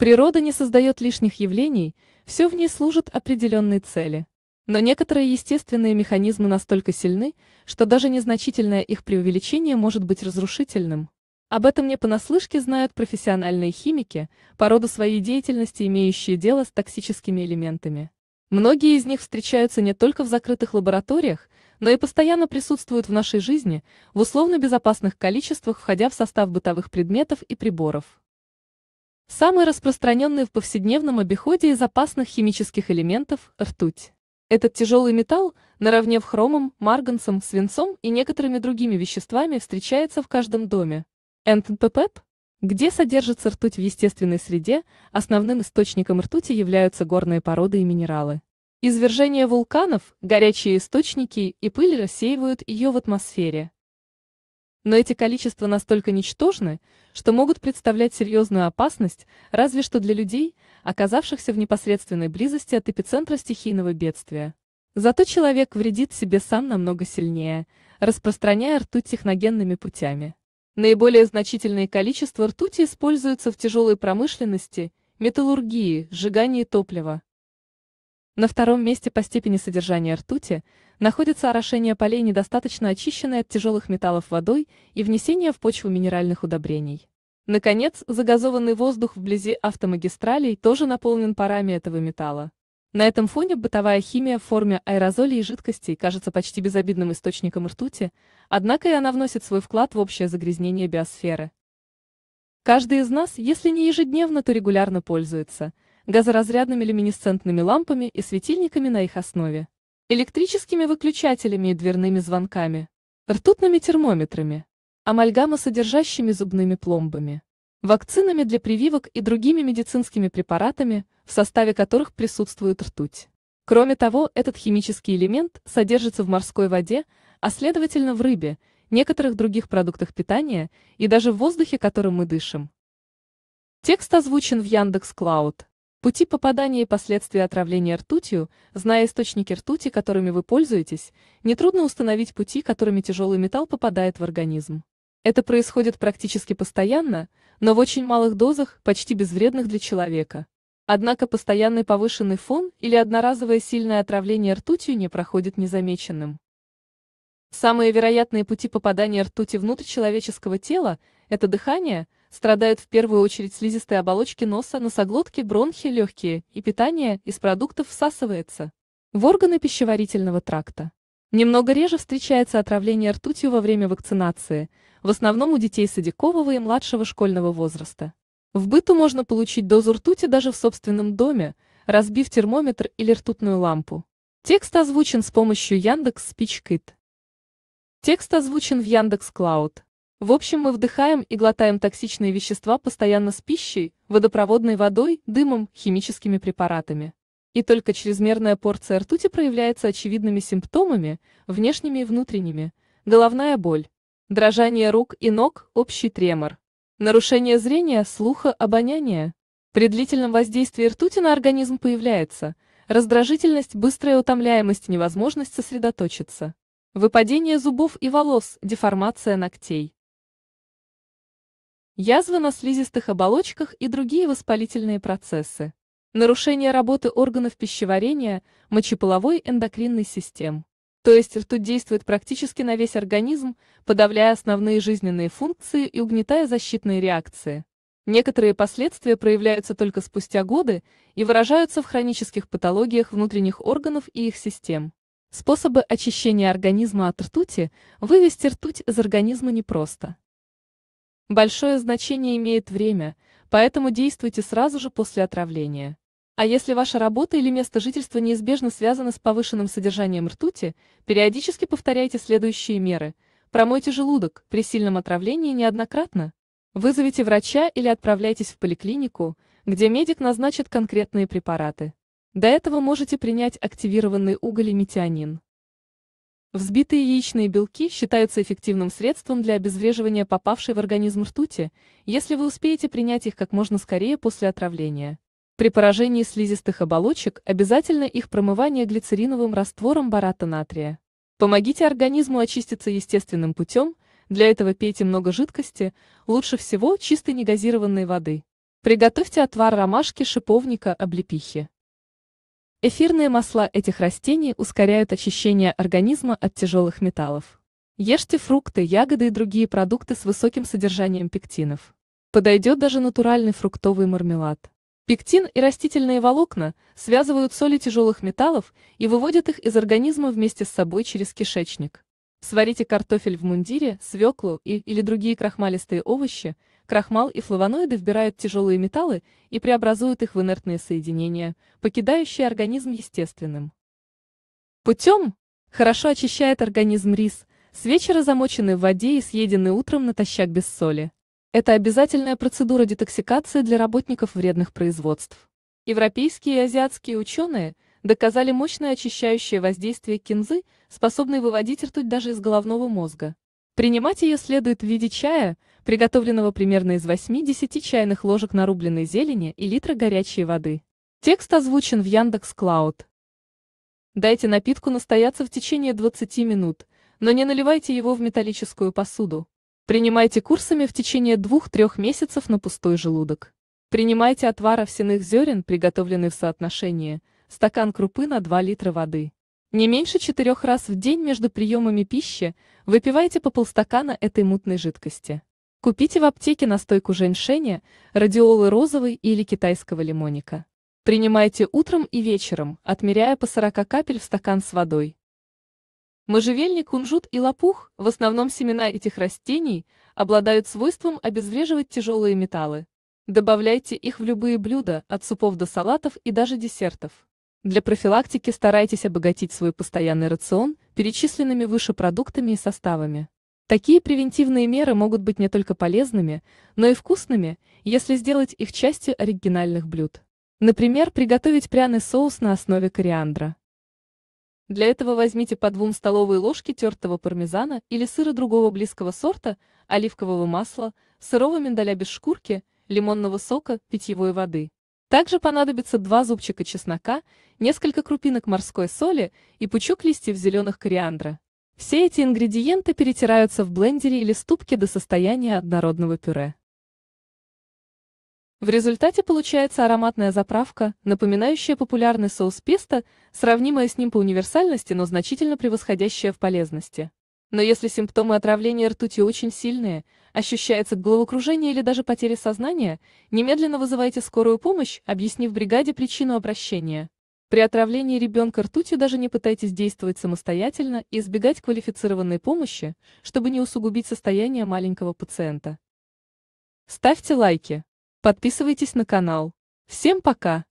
Природа не создает лишних явлений, все в ней служит определенной цели. Но некоторые естественные механизмы настолько сильны, что даже незначительное их преувеличение может быть разрушительным. Об этом не понаслышке знают профессиональные химики, по роду своей деятельности имеющие дело с токсическими элементами. Многие из них встречаются не только в закрытых лабораториях, но и постоянно присутствуют в нашей жизни, в условно безопасных количествах входя в состав бытовых предметов и приборов. Самый распространенный в повседневном обиходе из опасных химических элементов – ртуть. Этот тяжелый металл, наравне с хромом, марганцем, свинцом и некоторыми другими веществами, встречается в каждом доме. НТПП, где содержится ртуть в естественной среде, основным источником ртути являются горные породы и минералы. Извержения вулканов, горячие источники и пыль рассеивают ее в атмосфере. Но эти количества настолько ничтожны, что могут представлять серьезную опасность разве что для людей, оказавшихся в непосредственной близости от эпицентра стихийного бедствия. Зато человек вредит себе сам намного сильнее, распространяя ртуть техногенными путями. Наиболее значительные количества ртути используются в тяжелой промышленности, металлургии, сжигании топлива. На втором месте по степени содержания ртути находится орошение полей, недостаточно очищенной от тяжелых металлов водой и внесение в почву минеральных удобрений. Наконец, загазованный воздух вблизи автомагистралей тоже наполнен парами этого металла. На этом фоне бытовая химия в форме аэрозолей и жидкостей кажется почти безобидным источником ртути, однако и она вносит свой вклад в общее загрязнение биосферы. Каждый из нас, если не ежедневно, то регулярно пользуется – газоразрядными люминесцентными лампами и светильниками на их основе, электрическими выключателями и дверными звонками, ртутными термометрами, амальгамосодержащими зубными пломбами, вакцинами для прививок и другими медицинскими препаратами, в составе которых присутствует ртуть. Кроме того, этот химический элемент содержится в морской воде, а следовательно в рыбе, некоторых других продуктах питания и даже в воздухе, которым мы дышим. Текст озвучен в Яндекс.Клауд. Пути попадания и последствия отравления ртутью, зная источники ртути, которыми вы пользуетесь, нетрудно установить пути, которыми тяжелый металл попадает в организм. Это происходит практически постоянно, но в очень малых дозах, почти безвредных для человека. Однако постоянный повышенный фон или одноразовое сильное отравление ртутью не проходит незамеченным. Самые вероятные пути попадания ртути внутрь человеческого тела – это дыхание – страдают в первую очередь слизистые оболочки носа, носоглотки, бронхи, легкие, и питание из продуктов всасывается в органы пищеварительного тракта. Немного реже встречается отравление ртутью во время вакцинации, в основном у детей садикового и младшего школьного возраста. В быту можно получить дозу ртути даже в собственном доме, разбив термометр или ртутную лампу. Текст озвучен с помощью Яндекс Спичкит. Текст озвучен в Яндекс Клауд. В общем, мы вдыхаем и глотаем токсичные вещества постоянно с пищей, водопроводной водой, дымом, химическими препаратами. И только чрезмерная порция ртути проявляется очевидными симптомами, внешними и внутренними, головная боль, дрожание рук и ног, общий тремор, нарушение зрения, слуха, обоняния. При длительном воздействии ртути на организм появляется раздражительность, быстрая утомляемость, невозможность сосредоточиться, выпадение зубов и волос, деформация ногтей язвы на слизистых оболочках и другие воспалительные процессы, нарушение работы органов пищеварения, мочеполовой эндокринной систем. То есть ртуть действует практически на весь организм, подавляя основные жизненные функции и угнетая защитные реакции. Некоторые последствия проявляются только спустя годы и выражаются в хронических патологиях внутренних органов и их систем. Способы очищения организма от ртути вывести ртуть из организма непросто. Большое значение имеет время, поэтому действуйте сразу же после отравления. А если ваша работа или место жительства неизбежно связаны с повышенным содержанием ртути, периодически повторяйте следующие меры. Промойте желудок при сильном отравлении неоднократно. Вызовите врача или отправляйтесь в поликлинику, где медик назначит конкретные препараты. До этого можете принять активированный уголь и метионин. Взбитые яичные белки считаются эффективным средством для обезвреживания попавшей в организм ртути, если вы успеете принять их как можно скорее после отравления. При поражении слизистых оболочек обязательно их промывание глицериновым раствором барата натрия. Помогите организму очиститься естественным путем, для этого пейте много жидкости, лучше всего чистой негазированной воды. Приготовьте отвар ромашки, шиповника, облепихи. Эфирные масла этих растений ускоряют очищение организма от тяжелых металлов. Ешьте фрукты, ягоды и другие продукты с высоким содержанием пектинов. Подойдет даже натуральный фруктовый мармелад. Пектин и растительные волокна связывают соли тяжелых металлов и выводят их из организма вместе с собой через кишечник. Сварите картофель в мундире, свеклу и или другие крахмалистые овощи – Крахмал и флавоноиды вбирают тяжелые металлы и преобразуют их в инертные соединения, покидающие организм естественным. Путем хорошо очищает организм рис, с вечера замоченный в воде и съеденный утром натощак без соли. Это обязательная процедура детоксикации для работников вредных производств. Европейские и азиатские ученые доказали мощное очищающее воздействие кинзы, способной выводить ртуть даже из головного мозга. Принимать ее следует в виде чая, приготовленного примерно из 8-10 чайных ложек нарубленной зелени и литра горячей воды. Текст озвучен в Яндекс Клауд. Дайте напитку настояться в течение 20 минут, но не наливайте его в металлическую посуду. Принимайте курсами в течение 2-3 месяцев на пустой желудок. Принимайте отвар овсяных зерен, приготовленный в соотношении, стакан крупы на 2 литра воды. Не меньше четырех раз в день между приемами пищи выпивайте по полстакана этой мутной жидкости. Купите в аптеке настойку женьшеня, радиолы розовой или китайского лимоника. Принимайте утром и вечером, отмеряя по 40 капель в стакан с водой. Можжевельник, кунжут и лопух, в основном семена этих растений, обладают свойством обезвреживать тяжелые металлы. Добавляйте их в любые блюда, от супов до салатов и даже десертов. Для профилактики старайтесь обогатить свой постоянный рацион перечисленными выше продуктами и составами. Такие превентивные меры могут быть не только полезными, но и вкусными, если сделать их частью оригинальных блюд. Например, приготовить пряный соус на основе кориандра. Для этого возьмите по двум столовые ложки тертого пармезана или сыра другого близкого сорта, оливкового масла, сырого миндаля без шкурки, лимонного сока, питьевой воды. Также понадобится два зубчика чеснока, несколько крупинок морской соли и пучок листьев зеленых кориандра. Все эти ингредиенты перетираются в блендере или ступке до состояния однородного пюре. В результате получается ароматная заправка, напоминающая популярный соус песто, сравнимая с ним по универсальности, но значительно превосходящая в полезности. Но если симптомы отравления ртутью очень сильные, ощущается головокружение или даже потеря сознания, немедленно вызывайте скорую помощь, объяснив бригаде причину обращения. При отравлении ребенка ртутью даже не пытайтесь действовать самостоятельно и избегать квалифицированной помощи, чтобы не усугубить состояние маленького пациента. Ставьте лайки. Подписывайтесь на канал. Всем пока!